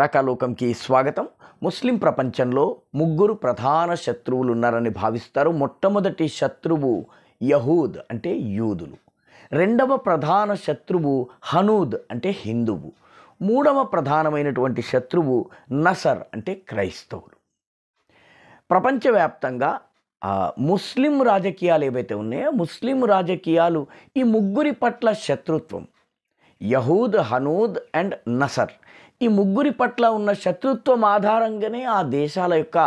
రకలోకంకి స్వాగతం ముస్లిం ప్రపంచంలో ముగ్గురు ప్రధాన శత్రువులు ఉన్నారని భావిస్తారు మొట్టమొదటి శత్రువు యహూద్ అంటే యూదులు రెండవ ప్రధాన శత్రువు హనూద్ అంటే హిందువు మూడవ ప్రధానమైనటువంటి శత్రువు నసర్ అంటే క్రైస్తవులు ప్రపంచవ్యాప్తంగా ముస్లిం రాజకీయాలు ఏవైతే ఉన్నాయో ముస్లిం రాజకీయాలు ఈ ముగ్గురి పట్ల శత్రుత్వం యహూద్ హనూద్ అండ్ నసర్ ఈ ముగ్గురి పట్ల ఉన్న శత్రుత్వం ఆధారంగానే ఆ దేశాల యొక్క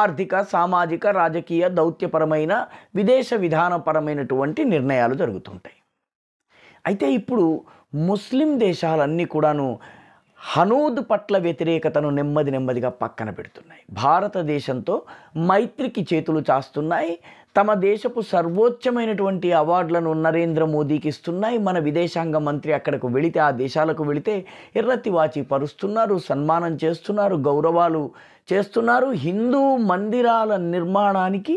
ఆర్థిక సామాజిక రాజకీయ దౌత్యపరమైన విదేశ విధానపరమైనటువంటి నిర్ణయాలు జరుగుతుంటాయి అయితే ఇప్పుడు ముస్లిం దేశాలన్నీ కూడాను హనూద్ పట్ల వ్యతిరేకతను నెమ్మది నెమ్మదిగా పక్కన పెడుతున్నాయి భారతదేశంతో మైత్రికి చేతులు చాస్తున్నాయి తమ దేశపు సర్వోచ్చమైనటువంటి అవార్డులను నరేంద్ర మోదీకి ఇస్తున్నాయి మన విదేశాంగ మంత్రి అక్కడకు వెళితే ఆ దేశాలకు వెళితే ఎర్రతి వాచి పరుస్తున్నారు సన్మానం చేస్తున్నారు గౌరవాలు చేస్తున్నారు హిందూ మందిరాల నిర్మాణానికి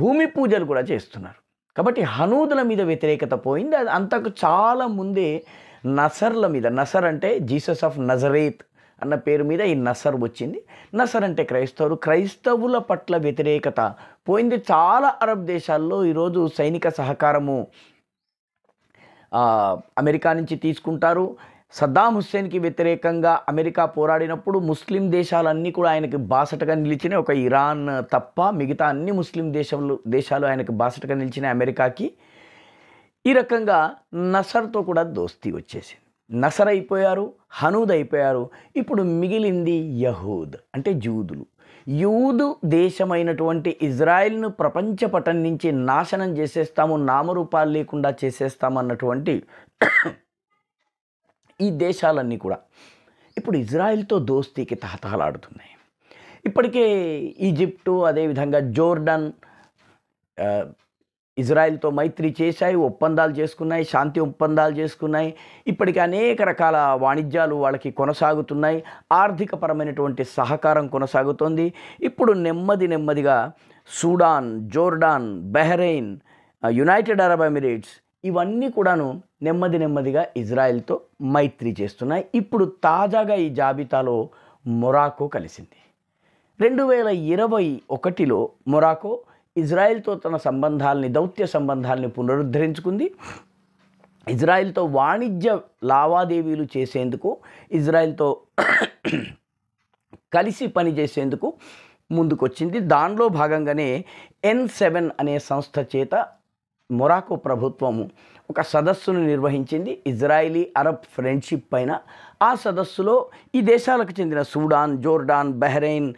భూమి పూజలు కూడా చేస్తున్నారు కాబట్టి హనూదుల మీద వ్యతిరేకత పోయింది అది అంతకు చాలా ముందే నసర్ల మీద నసర్ అంటే జీసస్ ఆఫ్ నజరేత్ అన్న పేరు మీద ఈ నసర్ వచ్చింది నసర్ అంటే క్రైస్తవులు క్రైస్తవుల పట్ల వ్యతిరేకత పోయింది చాలా అరబ్ దేశాల్లో ఈరోజు సైనిక సహకారము అమెరికా నుంచి తీసుకుంటారు సద్దాం హుస్సేన్కి వ్యతిరేకంగా అమెరికా పోరాడినప్పుడు ముస్లిం దేశాలన్నీ కూడా ఆయనకి బాసటగా నిలిచిన ఒక ఇరాన్ తప్ప మిగతా అన్ని ముస్లిం దేశంలో దేశాలు ఆయనకు బాసటగా నిలిచిన అమెరికాకి ఈ రకంగా నసర్తో కూడా దోస్తీ వచ్చేసింది నసర్ అయిపోయారు హనూద్ అయిపోయారు ఇప్పుడు మిగిలింది యహూద్ అంటే జూదులు యూదు దేశమైనటువంటి ఇజ్రాయిల్ను ప్రపంచ పటం నుంచి నాశనం చేసేస్తాము నామరూపాలు లేకుండా చేసేస్తామన్నటువంటి ఈ దేశాలన్నీ కూడా ఇప్పుడు ఇజ్రాయిల్తో దోస్తీకి తహతహలాడుతున్నాయి ఇప్పటికే ఈజిప్టు అదేవిధంగా జోర్డన్ ఇజ్రాయెల్తో మైత్రి చేశాయి ఒప్పందాలు చేసుకున్నాయి శాంతి ఒప్పందాలు చేసుకున్నాయి ఇప్పటికీ అనేక రకాల వాణిజ్యాలు వాళ్ళకి కొనసాగుతున్నాయి ఆర్థికపరమైనటువంటి సహకారం కొనసాగుతోంది ఇప్పుడు నెమ్మది నెమ్మదిగా Sudan Jordan Bahrain United Arab Emirates ఇవన్నీ కూడాను నెమ్మది నెమ్మదిగా ఇజ్రాయెల్తో మైత్రి చేస్తున్నాయి ఇప్పుడు తాజాగా ఈ జాబితాలో మొరాకో కలిసింది రెండు వేల ఇరవై ఒకటిలో మొరాకో ఇజ్రాయెల్తో తన సంబంధాలని దౌత్య సంబంధాలని పునరుద్ధరించుకుంది ఇజ్రాయెల్తో వాణిజ్య లావాదేవీలు చేసేందుకు ఇజ్రాయెల్తో కలిసి పనిచేసేందుకు ముందుకొచ్చింది దానిలో భాగంగానే ఎన్ సెవెన్ అనే సంస్థ చేత మొరాకో ప్రభుత్వము ఒక సదస్సును నిర్వహించింది ఇజ్రాయిలీ అరబ్ ఫ్రెండ్షిప్ పైన ఆ సదస్సులో ఈ దేశాలకు చెందిన Sudan Jordan Bahrain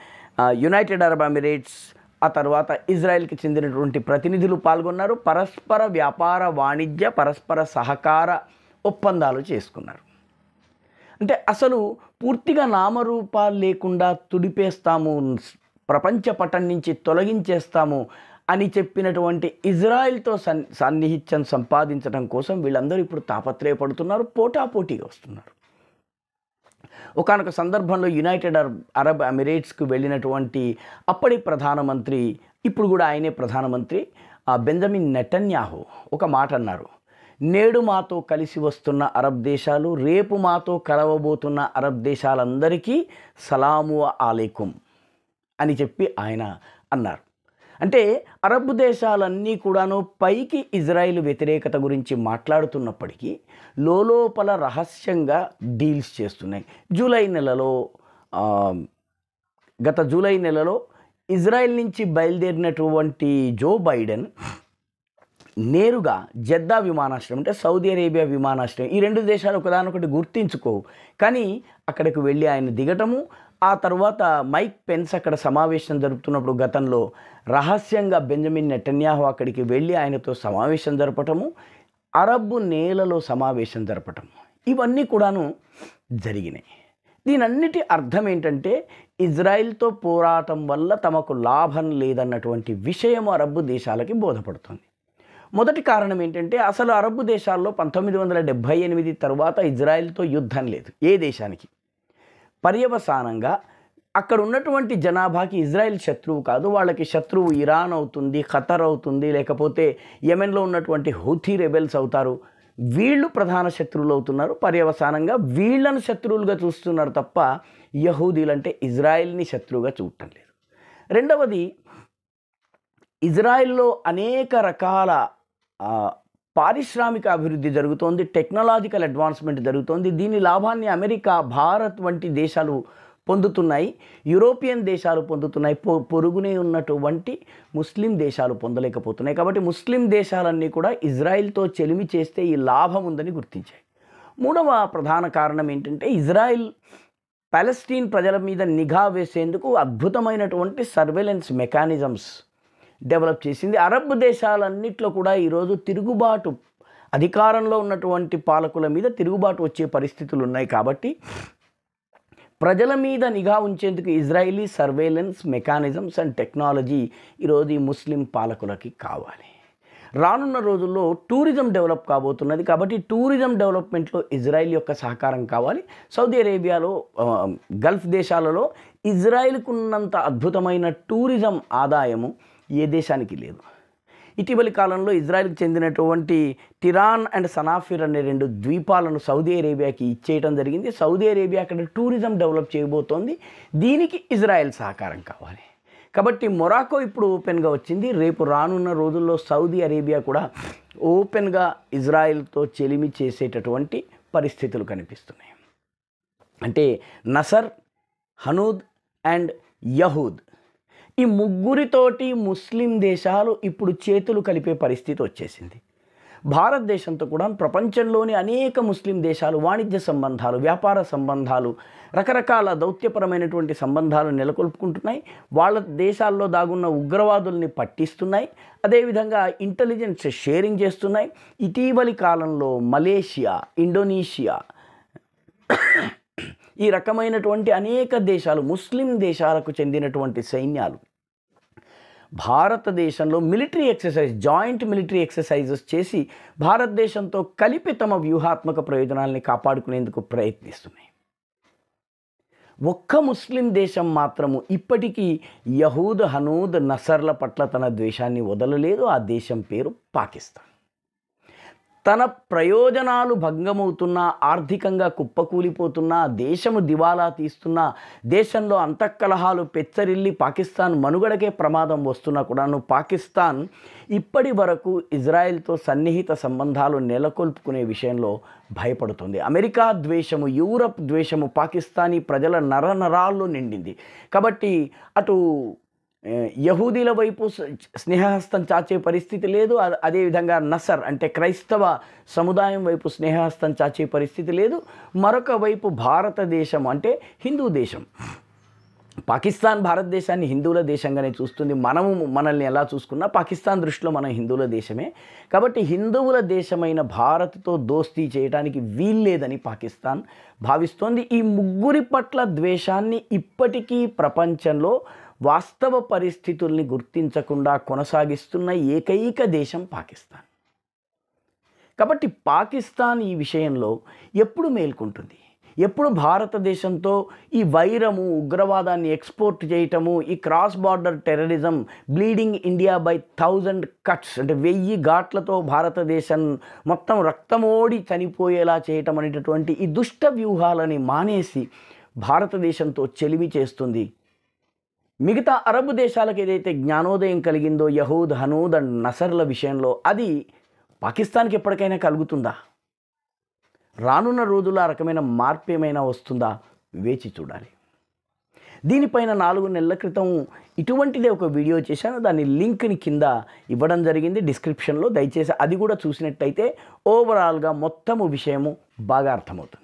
United Arab Emirates ఆ తర్వాత ఇజ్రాయెల్కి చెందినటువంటి ప్రతినిధులు పాల్గొన్నారు పరస్పర వ్యాపార వాణిజ్య పరస్పర సహకార ఒప్పందాలు చేసుకున్నారు అంటే అసలు పూర్తిగా నామరూపాలు లేకుండా తుడిపేస్తాము ప్రపంచ పటం నుంచి తొలగించేస్తాము అని చెప్పినటువంటి ఇజ్రాయెల్తో సన్ సన్నిహిత్యం సంపాదించడం కోసం వీళ్ళందరూ ఇప్పుడు తాపత్రయపడుతున్నారు పోటాపోటీగా వస్తున్నారు ఒకనొక సందర్భంలో యునైటెడ్ అరబ్ ఎమిరేట్స్కు వెళ్ళినటువంటి అప్పటి ప్రధానమంత్రి ఇప్పుడు కూడా ఆయనే ప్రధానమంత్రి బెంజమిన్ నెటన్యాహు ఒక మాట అన్నారు నేడు మాతో కలిసి వస్తున్న అరబ్ దేశాలు రేపు మాతో కలవబోతున్న అరబ్ దేశాలందరికీ సలాము అలేకుం అని చెప్పి ఆయన అన్నారు అంటే అరబ్ దేశాలన్నీ కూడాను పైకి ఇజ్రాయిల్ వ్యతిరేకత గురించి మాట్లాడుతున్నప్పటికీ లోపల రహస్యంగా డీల్స్ చేస్తున్నాయి జూలై నెలలో గత జూలై నెలలో ఇజ్రాయెల్ నుంచి బయలుదేరినటువంటి జో బైడెన్ నేరుగా జద్దా విమానాశ్రయం అంటే సౌదీ అరేబియా విమానాశ్రయం ఈ రెండు దేశాలు ఒకదానొకటి గుర్తించుకోవు కానీ అక్కడికి వెళ్ళి ఆయన దిగటము ఆ తర్వాత మైక్ పెన్స్ అక్కడ సమావేశం జరుపుతున్నప్పుడు గతంలో రహస్యంగా బెంజమిన్ నెటన్యాహో అక్కడికి వెళ్ళి ఆయనతో సమావేశం జరపటము అరబ్బు నేలలో సమావేశం జరపటము ఇవన్నీ కూడాను జరిగినాయి దీనన్నిటి అర్థం ఏంటంటే ఇజ్రాయిల్తో పోరాటం వల్ల తమకు లాభం లేదన్నటువంటి విషయం అరబ్బు దేశాలకి బోధపడుతుంది మొదటి కారణం ఏంటంటే అసలు అరబ్బు దేశాల్లో పంతొమ్మిది వందల డెబ్భై ఎనిమిది తర్వాత ఇజ్రాయిల్తో యుద్ధం లేదు ఏ దేశానికి పర్యవసానంగా అక్కడ ఉన్నటువంటి జనాభాకి ఇజ్రాయెల్ శత్రువు కాదు వాళ్ళకి శత్రువు ఇరాన్ అవుతుంది ఖతర్ అవుతుంది లేకపోతే యమెన్లో ఉన్నటువంటి హూథీ రెబెల్స్ అవుతారు వీళ్ళు ప్రధాన శత్రువులు అవుతున్నారు పర్యవసానంగా వీళ్ళను శత్రువులుగా చూస్తున్నారు తప్ప యహూదీలు అంటే ఇజ్రాయెల్ని శత్రువుగా చూడటం లేదు రెండవది ఇజ్రాయెల్లో అనేక రకాల పారిశ్రామిక అభివృద్ధి జరుగుతోంది టెక్నాలజికల్ అడ్వాన్స్మెంట్ జరుగుతోంది దీని లాభాన్ని అమెరికా భారత్ వంటి దేశాలు పొందుతున్నాయి యూరోపియన్ దేశాలు పొందుతున్నాయి పొ పొరుగునే ఉన్నటువంటి ముస్లిం దేశాలు పొందలేకపోతున్నాయి కాబట్టి ముస్లిం దేశాలన్నీ కూడా ఇజ్రాయిల్తో చెలిమి చేస్తే ఈ లాభం ఉందని గుర్తించాయి మూడవ ప్రధాన కారణం ఏంటంటే ఇజ్రాయిల్ పాలెస్టీన్ ప్రజల మీద నిఘా వేసేందుకు అద్భుతమైనటువంటి సర్వేలెన్స్ మెకానిజమ్స్ డెవలప్ చేసింది అరబ్ దేశాలన్నింటిలో కూడా ఈరోజు తిరుగుబాటు అధికారంలో ఉన్నటువంటి పాలకుల మీద తిరుగుబాటు వచ్చే పరిస్థితులు ఉన్నాయి కాబట్టి ప్రజల మీద నిఘా ఉంచేందుకు Israeli surveillance mechanisms and technology ఈరోజు ఈ ముస్లిం పాలకులకి కావాలి రానున్న రోజుల్లో టూరిజం డెవలప్ కాబోతున్నది కాబట్టి టూరిజం డెవలప్మెంట్లో ఇజ్రాయిల్ యొక్క సహకారం కావాలి సౌదీ అరేబియాలో గల్ఫ్ దేశాలలో ఇజ్రాయిల్కున్నంత అద్భుతమైన టూరిజం ఆదాయము ఏ దేశానికి లేదు ఇటీవలి కాలంలో ఇజ్రాయెల్కి చెందినటువంటి తిరాన్ అండ్ సనాఫిర్ అనే రెండు ద్వీపాలను సౌదీ అరేబియాకి ఇచ్చేయడం జరిగింది సౌదీ అరేబియా అక్కడ టూరిజం డెవలప్ చేయబోతోంది దీనికి ఇజ్రాయెల్ సహకారం కావాలి కాబట్టి మొరాకో ఇప్పుడు ఓపెన్గా వచ్చింది రేపు రానున్న రోజుల్లో సౌదీ అరేబియా కూడా ఓపెన్గా ఇజ్రాయెల్తో చెలిమి చేసేటటువంటి పరిస్థితులు కనిపిస్తున్నాయి అంటే నసర్ హనూద్ అండ్ యహూద్ ఈ ముగ్గురితోటి ముస్లిం దేశాలు ఇప్పుడు చేతులు కలిపే పరిస్థితి వచ్చేసింది భారతదేశంతో కూడా ప్రపంచంలోని అనేక ముస్లిం దేశాలు వాణిజ్య సంబంధాలు వ్యాపార సంబంధాలు రకరకాల దౌత్యపరమైనటువంటి సంబంధాలు నెలకొల్పుకుంటున్నాయి వాళ్ళ దేశాల్లో దాగున్న ఉగ్రవాదుల్ని పట్టిస్తున్నాయి అదేవిధంగా ఇంటెలిజెన్స్ షేరింగ్ చేస్తున్నాయి ఇటీవలి కాలంలో మలేషియా ఇండోనేషియా ఈ రకమైనటువంటి అనేక దేశాలు ముస్లిం దేశాలకు చెందినటువంటి సైన్యాలు భారతదేశంలో military exercise joint military exercises చేసి భారతదేశంతో కలిపి తమ వ్యూహాత్మక ప్రయోజనాలని కాపాడుకునేందుకు ప్రయత్నిస్తున్నాయి ఒక్క ముస్లిం దేశం మాత్రము ఇప్పటికీ యహూద్ హనూద్ నసర్ల పట్ల తన ద్వేషాన్ని వదలలేదు ఆ దేశం పేరు పాకిస్తాన్ తన ప్రయోజనాలు భంగమవుతున్నా ఆర్థికంగా కుప్పకూలిపోతున్నా దేశము దివాలా తీస్తున్నా దేశంలో అంతఃకలహాలు పెచ్చరిల్లి పాకిస్తాన్ మనుగడకే ప్రమాదం వస్తున్నా కూడాను పాకిస్తాన్ ఇప్పటి వరకు ఇజ్రాయెల్తో సన్నిహిత సంబంధాలు నెలకొల్పుకునే విషయంలో భయపడుతుంది అమెరికా ద్వేషము యూరప్ ద్వేషము పాకిస్తానీ ప్రజల నరనరాల్లో నిండింది కాబట్టి అటు యహూదీల వైపు స్నేహహస్తం చాచే పరిస్థితి లేదు అదేవిధంగా నసర్ అంటే క్రైస్తవ సముదాయం వైపు స్నేహహస్తం చాచే పరిస్థితి లేదు మరొక వైపు భారతదేశం అంటే హిందూ దేశం పాకిస్తాన్ భారతదేశాన్ని హిందువుల దేశంగానే చూస్తుంది మనము మనల్ని ఎలా చూసుకున్నా పాకిస్తాన్ దృష్టిలో మనం హిందువుల దేశమే కాబట్టి హిందువుల దేశమైన భారత్తో దోస్తీ చేయడానికి వీల్లేదని పాకిస్తాన్ భావిస్తోంది ఈ ముగ్గురి పట్ల ద్వేషాన్ని ఇప్పటికీ ప్రపంచంలో వాస్తవ పరిస్థితుల్ని గుర్తించకుండా కొనసాగిస్తున్న ఏకైక దేశం పాకిస్తాన్ కాబట్టి పాకిస్తాన్ ఈ విషయంలో ఎప్పుడు మేల్కొంటుంది ఎప్పుడు భారతదేశంతో ఈ వైరము ఉగ్రవాదాన్ని ఎక్స్పోర్ట్ చేయటము ఈ cross border terrorism bleeding India by thousand cuts అంటే వెయ్యి ఘాట్లతో భారతదేశం మొత్తం రక్తమోడి చనిపోయేలా చేయటం అనేటటువంటి ఈ దుష్ట వ్యూహాలని మానేసి భారతదేశంతో చెలిమి చేస్తుంది మిగతా అరబ్ దేశాలకు ఏదైతే జ్ఞానోదయం కలిగిందో యహూద్ హనూద్ అండ్ నసర్ల విషయంలో అది పాకిస్తాన్కి ఎప్పటికైనా కలుగుతుందా రానున్న రోజుల్లో ఆ రకమైన మార్పు ఏమైనా వస్తుందా వేచి చూడాలి దీనిపైన నాలుగు నెలల క్రితం ఇటువంటిదే ఒక వీడియో చేశాను దాని లింక్ని కింద ఇవ్వడం జరిగింది డిస్క్రిప్షన్లో దయచేసి అది కూడా చూసినట్టయితే ఓవరాల్గా మొత్తము విషయము బాగా అర్థమవుతుంది